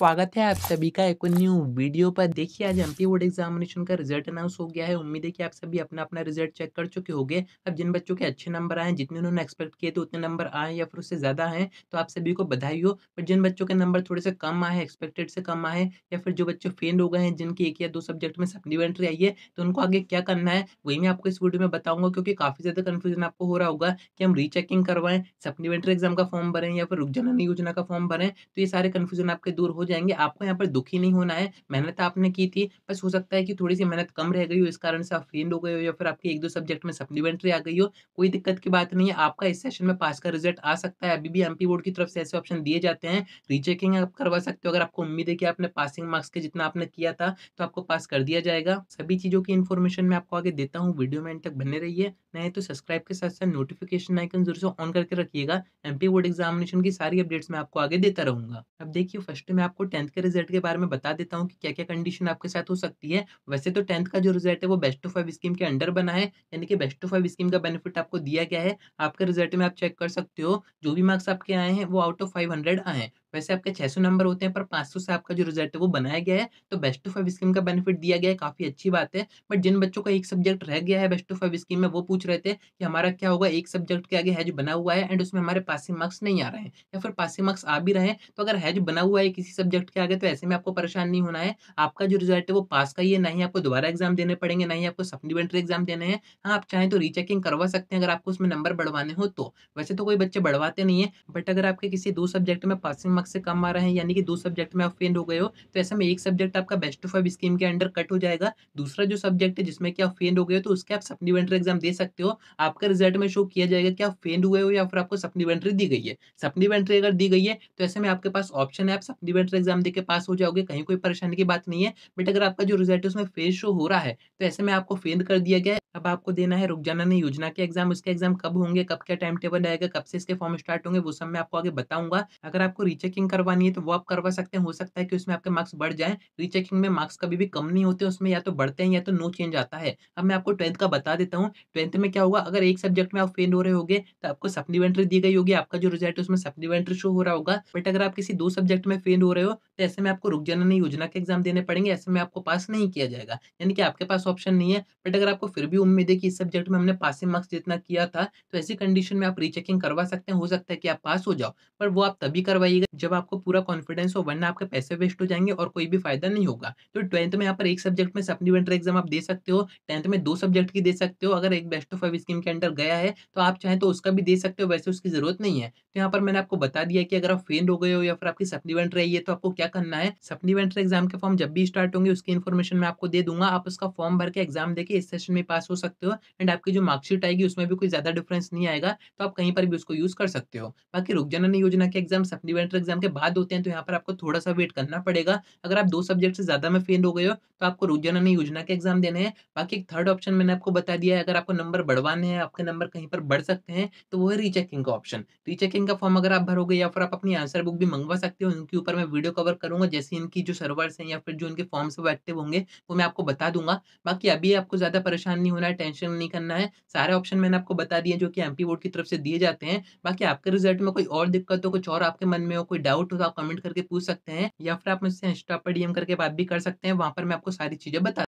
स्वागत है आप सभी का एक न्यू वीडियो पर देखिए आज एमपी बोर्ड एग्जामिनेशन का रिजल्ट अनाउंस हो गया है उम्मीद है कि आप सभी अपना अपना रिजल्ट चेक कर चुके होंगे अब जिन बच्चों के अच्छे नंबर आए जितने उन्होंने एक्सपेक्ट किए थे तो उतने नंबर आए या फिर उससे ज़्यादा आए तो आप सभी को बधाई हो पर जिन बच्चों के नंबर थोड़े से कम आए एक्सपेक्टेड से कम आए या फिर जो बच्चे फेल हो गए हैं जिनकी एक या दो सब्जेक्ट में सप्लीमेंट्री आई है तो उनको आगे क्या करना है वही मैं आपको इस वीडियो में बताऊंगा क्योंकि काफ़ी ज़्यादा कन्फ्यूजन आपको हो रहा होगा कि हम रीचेकिंग करवाएं सप्लीमेंट्री एग्जाम का फॉर्म भरें या फिर रुक योजना योजना का फॉर्म भरें तो ये सारे कन्फ्यूजन आपके दूर हो जाएंगे आपको यहाँ पर दुखी नहीं होना है मेहनत आपने की थी बस हो सकता है कि थोड़ी सी मेहनत कम रह गई हो इस कारण से आप फेल हो गए हो या फिर आपके एक दो सब्जेक्ट में सप्लीमेंट्री आ गई हो कोई दिक्कत की बात नहीं है आपका इस सेशन में पास का रिजल्ट आ सकता है अभी भी एम बोर्ड की तरफ से ऐसे ऑप्शन दिए जाते हैं रीचेकिंग आप करवा सकते हो अगर आपको उम्मीद है कि आपने पासिंग मार्क्स के जितना आपने किया था तो आपको पास कर दिया जाएगा सभी चीज़ों की इन्फॉर्मेशन मैं आपको आगे देता हूँ वीडियो में एंड तक बने रहिए नहीं तो सब्सक्राइब के साथ साथ नोटिफिकेशन आइकन जरूर से ऑन करके रखिएगा एमपी बोर्ड एग्जामिनेशन की सारी अपडेट्स मैं आपको आगे देता रहूंगा अब देखिए फर्स्ट में आपको आपको टेंथ के रिजल्ट के बारे में बता देता हूँ कि क्या क्या कंडीशन आपके साथ हो सकती है वैसे तो टेंथ का जो रिजल्ट है वो बेस्ट ऑफ फाइव स्कीम के अंडर बना है यानी कि बेस्ट ऑफ फाइव स्कीम का बेनिफिट आपको दिया गया है आपके रिजल्ट में आप चेक कर सकते हो जो भी मार्क्स आपके आए हैं वो आउट ऑफ फाइव आए हैं वैसे आपके 600 नंबर होते हैं पर 500 से आपका जो रिजल्ट है वो बनाया गया है तो बेस्ट टू फाइव स्कीम का बेनिफिट दिया गया है काफ़ी अच्छी बात है बट जिन बच्चों का एक सब्जेक्ट रह गया है बेस्ट टू फाइव स्कीम में वो पूछ रहे थे कि हमारा क्या होगा एक सब्जेक्ट के आगे हैज बना हुआ है एंड उसमें हमारे पासिंग मार्क्स नहीं आ रहे हैं या फिर पासिंग मार्क्स आ भी रहे हैं तो अगर हैज बना हुआ है किसी सब्जेक्ट के आगे तो ऐसे में आपको परेशान नहीं होना है आपका जो रिजल्ट है वो पास का ही है ना ही आपको दोबारा एग्जाम देने पड़ेंगे ना ही आपको सप्लीमेंट्री एग्जाम देने हैं हाँ आप चाहें तो रीचेकिंग करवा सकते हैं अगर आपको उसमें नंबर बढ़वाने हो तो वैसे तो कोई बच्चे बढ़वाते नहीं है बट अगर आपके किसी दो सब्जेक्ट में पासिंग मार्क्स से कम आ रहे हैं यानी कि दो सब्जेक्ट में आप फेल हो गए हो तो ऐसे में एक सब्जेक्ट आपका बेस्ट ऑफ फाइव स्कीम के अंडर कट हो जाएगा दूसरा जो सब्जेक्ट है जिसमें कि आप फेल हो गए हो तो उसके आप सप्लीमेंट्री एग्जाम दे सकते हो आपका रिजल्ट में शो किया जाएगा कि आप फेल हुए हो या फिर आपको सप्लीमेंट्री दी गई है सप्लीमेंट्री अगर दी गई है तो ऐसे में आपके पास ऑप्शन है आप सप्लीमेंट्री एग्जाम दे पास हो जाओगे कहीं कोई परेशानी की बात नहीं है बट अगर आपका जो रिजल्ट है उसमें फेल शो हो रहा है तो ऐसे में आपको फेल कर दिया गया अब आपको देना है रुक जाना नहीं योजना के एग्जाम उसके एग्जाम कब होंगे कब क्या टाइम टेबल आएगा कब से इसके फॉर्म स्टार्ट होंगे वो सब मैं आपको आगे बताऊंगा अगर आपको रीचेक रीचेकिंग करवानी है तो वो आप करवा सकते हैं हो सकता है कि उसमें आपके मार्क्स बढ़ जाएं रीचेकिंग में मार्क्स कभी भी कम नहीं होते उसमें या तो बढ़ते हैं या तो नो चेंज आता है अब मैं आपको ट्वेल्थ का बता देता हूँ ट्वेल्थ में क्या होगा अगर एक सब्जेक्ट में आप फेल हो रहे होगे तो आपको सप्लीमेंट्री दी गई होगी आपका जो रिजल्ट है उसमें सप्लीमेंट्री शो हो रहा होगा बट अगर आप किसी दो सब्जेक्ट में फेल हो रहे हो तो ऐसे में आपको रुक जाना नहीं योजना के एग्जाम देने पड़ेंगे ऐसे में आपको पास नहीं किया जाएगा यानी कि आपके पास ऑप्शन नहीं है बट अगर आपको फिर भी उम्मीद है कि इस सब्जेक्ट में हमने पासिंग मार्क्स जितना किया था तो ऐसी कंडीशन में आप रीचेकिंग करवा सकते हैं हो सकता है कि आप पास हो जाओ पर वो आप तभी करवाइएगा जब आपको पूरा कॉन्फिडेंस हो वरना आपके पैसे वेस्ट हो जाएंगे और कोई भी फायदा नहीं होगा तो ट्वेल्थ में यहाँ पर एक सब्जेक्ट में सप्लीमेंट्री एग्जाम आप दे सकते हो टेंथ में दो सब्जेक्ट की दे सकते हो अगर एक बेस्ट ऑफ फाइव स्कीम के अंडर गया है तो आप चाहें तो उसका भी दे सकते हो वैसे उसकी जरूरत नहीं है तो यहाँ पर मैंने आपको बता दिया कि अगर आप फेल हो गए हो या फिर आपकी सप्लीमेंट्री आई है तो आपको क्या करना है सप्लीमेंट्री एग्जाम के फॉर्म जब भी स्टार्ट होंगे उसकी इन्फॉर्मेशन मैं आपको दे दूंगा आप उसका फॉर्म भर के एग्जाम देकर इस सेशन में पास हो सकते हो एंड आपकी जो मार्कशीट आएगी उसमें भी कोई ज्यादा डिफरेंस नहीं आएगा तो आप कहीं पर भी उसको यूज कर सकते हो बाकी रुक जाना योजना के एग्जाम सप्लीमेंट्री एग्जाम के बाद होते हैं तो यहाँ पर आपको थोड़ा सा वेट करना पड़ेगा अगर आप दो सब्जेक्ट से ज़्यादा में फेल हो गए हो तो आपको रोजाना योजना के एग्जाम देने हैं बाकी एक थर्ड ऑप्शन मैंने आपको बता दिया है अगर आपको नंबर बढ़वाने हैं आपके नंबर कहीं पर बढ़ सकते हैं तो वो है रीचेकिंग का ऑप्शन रीचेकिंग का फॉर्म अगर आप भरोगे या फिर आप अपनी आंसर बुक भी मंगवा सकते हो उनके ऊपर मैं वीडियो कवर करूंगा जैसे इनकी जो सर्वर्स हैं या फिर जो इनके फॉर्म्स वो एक्टिव होंगे वो मैं आपको बता दूंगा बाकी अभी आपको ज़्यादा परेशान नहीं होना है टेंशन नहीं करना है सारे ऑप्शन मैंने आपको बता दिए जो कि एमपी बोर्ड की तरफ से दिए जाते हैं बाकी आपके रिजल्ट में कोई और दिक्कत हो कुछ और आपके मन में हो कोई डाउट हो तो आप कमेंट करके पूछ सकते हैं या फिर आप मुझसे इंस्टा पर डीएम करके बात भी कर सकते हैं वहां पर मैं आपको सारी चीजें बता